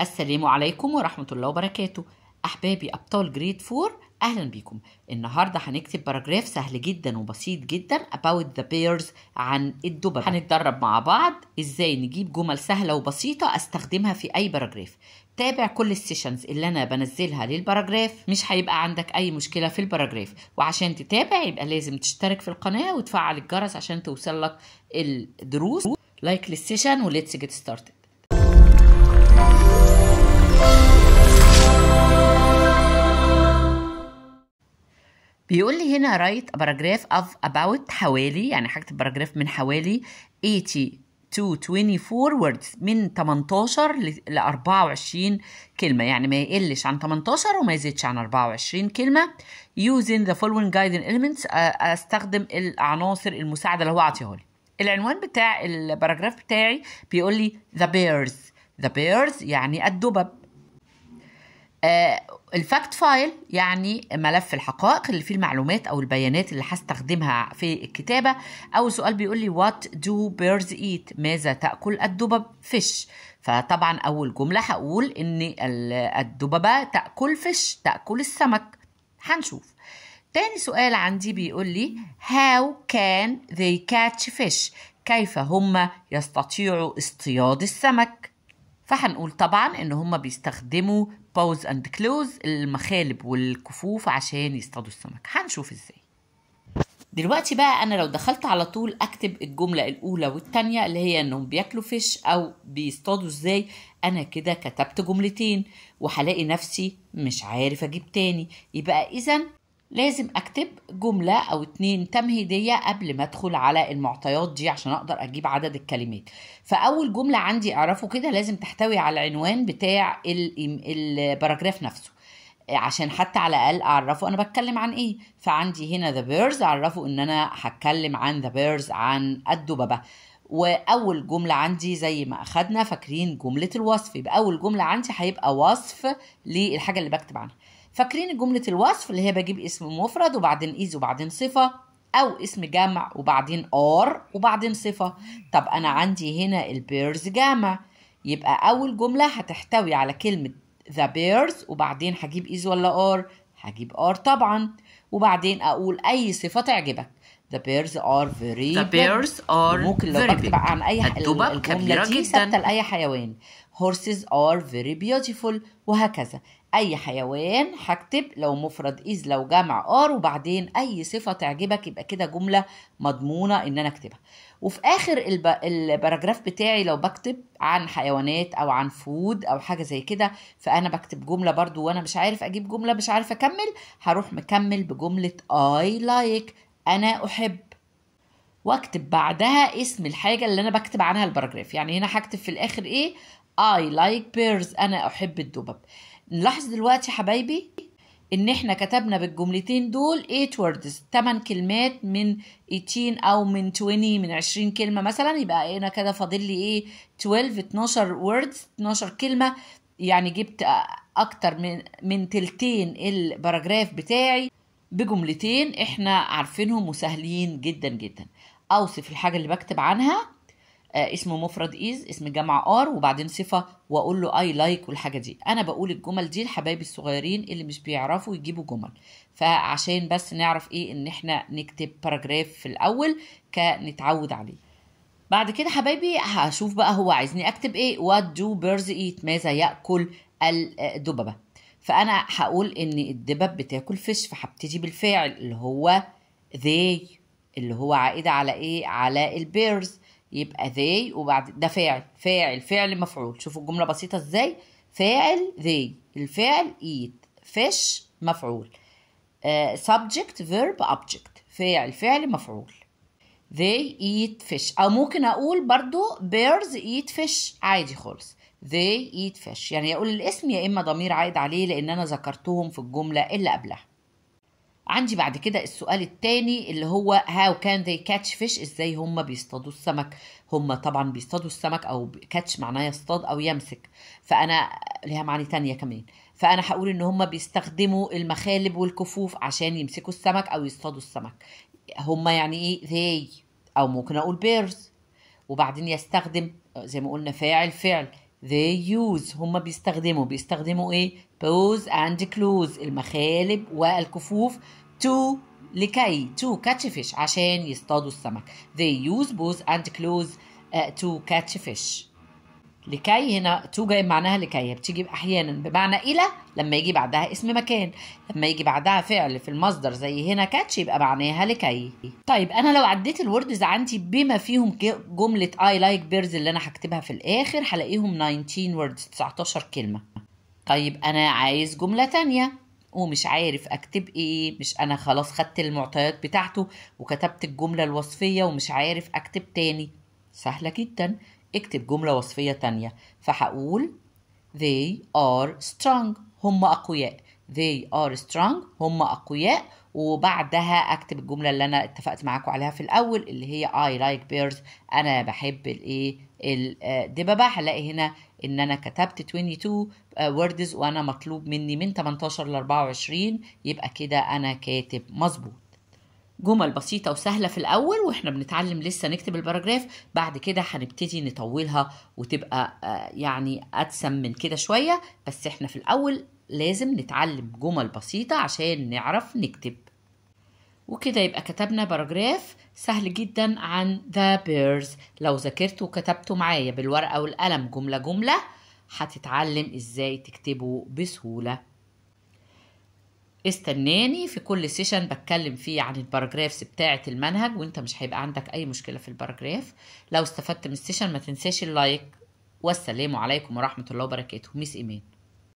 السلام عليكم ورحمة الله وبركاته أحبابي أبطال جريد 4 أهلا بيكم النهاردة هنكتب باراجراف سهل جدا وبسيط جدا about the bears عن الدببة هنتدرب مع بعض إزاي نجيب جمل سهلة وبسيطة أستخدمها في أي باراجراف تابع كل السيشنز اللي أنا بنزلها للباراجراف مش هيبقى عندك أي مشكلة في الباراجراف وعشان تتابع يبقى لازم تشترك في القناة وتفعل الجرس عشان توصل لك الدروس لايك للسيشن وليتس جيت ستارتد بيقول لي هنا write a paragraph of about حوالي يعني هكتب paragraph من حوالي 80 to 24 words من 18 ل 24 كلمة يعني ما يقلش عن 18 وما يزيدش عن 24 كلمة using the following guiding elements استخدم العناصر المساعدة اللي هو عاطيها لي العنوان بتاع البراجراف بتاعي بيقول لي the bears the bears يعني الدبب آه، الفاكت فايل يعني ملف الحقائق اللي فيه المعلومات او البيانات اللي هستخدمها في الكتابه اول سؤال بيقول لي وات دو بيرز ايت ماذا تاكل الدبب فيش فطبعا اول جمله هقول ان الدببه تاكل فيش تاكل السمك هنشوف تاني سؤال عندي بيقول لي how can they catch fish كيف هم يستطيعوا اصطياد السمك فهنقول طبعا ان هم بيستخدموا باوز اند كلوز المخالب والكفوف عشان يصطادوا السمك هنشوف ازاي دلوقتي بقى انا لو دخلت على طول اكتب الجمله الاولى والثانيه اللي هي انهم بياكلوا فيش او بيصطادوا ازاي انا كده كتبت جملتين وهلاقي نفسي مش عارف اجيب تاني يبقى اذا لازم أكتب جملة أو اتنين تمهيدية قبل ما أدخل على المعطيات دي عشان أقدر أجيب عدد الكلمات فأول جملة عندي أعرفه كده لازم تحتوي على العنوان بتاع الباراجراف نفسه عشان حتى على الاقل اعرفه انا بتكلم عن ايه فعندي هنا ذا بيرز اعرفه ان انا هتكلم عن ذا بيرز عن الدببه واول جمله عندي زي ما اخدنا فاكرين جمله الوصف يبقى اول جمله عندي هيبقى وصف للحاجه اللي بكتب عنها فاكرين جملة الوصف اللي هي بجيب اسم مفرد وبعدين إيز وبعدين صفة أو اسم جمع وبعدين آر وبعدين صفة طب أنا عندي هنا البيرز جامع يبقى أول جملة هتحتوي على كلمة ذا بيرز وبعدين هجيب إيز ولا آر هجيب آر طبعا وبعدين أقول أي صفة تعجبك The bears are very The bears are ممكن لو very بكتب عن أي الدبب كبيرة دي جدا لأي حيوان Horses are very beautiful وهكذا أي حيوان هكتب لو مفرد إذ لو جمع آر وبعدين أي صفة تعجبك يبقى كده جملة مضمونة إن أنا أكتبها وفي آخر الباراجراف بتاعي لو بكتب عن حيوانات أو عن فود أو حاجة زي كده فأنا بكتب جملة برضو وأنا مش عارف أجيب جملة مش عارف أكمل هروح مكمل بجملة I like أنا أحب واكتب بعدها اسم الحاجة اللي أنا بكتب عنها البراجراف يعني هنا هكتب في الآخر إيه I like birds أنا أحب الدبب نلاحظ دلوقتي حبايبي ان احنا كتبنا بالجملتين دول 8 words 8 كلمات من 18 او من 20 من 20 كلمه مثلا يبقى انا كده فاضل لي ايه 12 12 words 12 كلمه يعني جبت اكتر من من تلتين الباراجراف بتاعي بجملتين احنا عارفينهم وسهلين جدا جدا اوصف الحاجه اللي بكتب عنها آه، اسم مفرد إيز اسم جمع ار وبعدين صفه واقول له اي لايك والحاجه دي انا بقول الجمل دي لحبايبي الصغيرين اللي مش بيعرفوا يجيبوا جمل فعشان بس نعرف ايه ان احنا نكتب باراجراف في الاول كنتعود عليه بعد كده حبايبي هشوف بقى هو عايزني اكتب ايه وات دو بيرز ايت ماذا ياكل الدببه فانا هقول ان الدبب بتاكل فيش فهبتدي بالفاعل اللي هو they اللي هو عائده على ايه على البيرز يبقى they وبعد ده فاعل فاعل فعل مفعول شوفوا الجملة بسيطة ازاي فاعل they الفعل eat fish مفعول uh, subject verb object فاعل فعل مفعول they eat fish او ممكن اقول برضو bears eat fish عادي خالص they eat fish يعني اقول الاسم يا اما ضمير عائد عليه لان انا ذكرتهم في الجملة اللي قبلها عندي بعد كده السؤال التاني اللي هو هاو كان they catch fish ازاي هم بيصطادوا السمك هم طبعا بيصطادوا السمك او كاتش معناه يصطاد او يمسك فانا ليها معاني تانية كمان فانا هقول ان هم بيستخدموا المخالب والكفوف عشان يمسكوا السمك او يصطادوا السمك هم يعني ايه they او ممكن اقول بيرز وبعدين يستخدم زي ما قلنا فاعل فعل they use هما بيستخدموا بيستخدموا ايه pose and close المخالب والكفوف to لكي to catch fish عشان يصطادوا السمك they use pose and close uh, to catch fish لكي هنا تو جاي معناها لكي بتيجي احيانا بمعنى الى لما يجي بعدها اسم مكان لما يجي بعدها فعل في المصدر زي هنا كاتش يبقى معناها لكي طيب انا لو عديت الوردز عندي بما فيهم جمله اي لايك بيرز اللي انا هكتبها في الاخر هلاقيهم 19 وردز 19 كلمه طيب انا عايز جمله تانية ومش عارف اكتب ايه مش انا خلاص خدت المعطيات بتاعته وكتبت الجمله الوصفيه ومش عارف اكتب تاني سهله جدا اكتب جملة وصفية تانية فهقول they are strong هم أقوياء they are strong هم أقوياء وبعدها اكتب الجمله اللي انا اتفقت معاكم عليها في الاول اللي هي اي لايك بيرز انا بحب الايه الدببه آه، هلاقي هنا ان انا كتبت 22 وردز آه، وانا مطلوب مني من 18 ل 24 يبقى كده انا كاتب مظبوط جمل بسيطة وسهلة في الأول وإحنا بنتعلم لسه نكتب الباراجراف بعد كده هنبتدي نطولها وتبقى آه، يعني أدسم من كده شوية بس إحنا في الأول لازم نتعلم جمل بسيطة عشان نعرف نكتب وكده يبقى كتبنا باراجراف سهل جدا عن the bears لو ذاكرته وكتبته معايا بالورقة والقلم جملة جملة هتتعلم إزاي تكتبه بسهولة استناني في كل سيشن بتكلم فيه عن الباراجرافز بتاعة المنهج وانت مش هيبقى عندك اي مشكلة في الباراجراف لو استفدت من السيشن ما تنساش اللايك والسلام عليكم ورحمة الله وبركاته ميس ايمان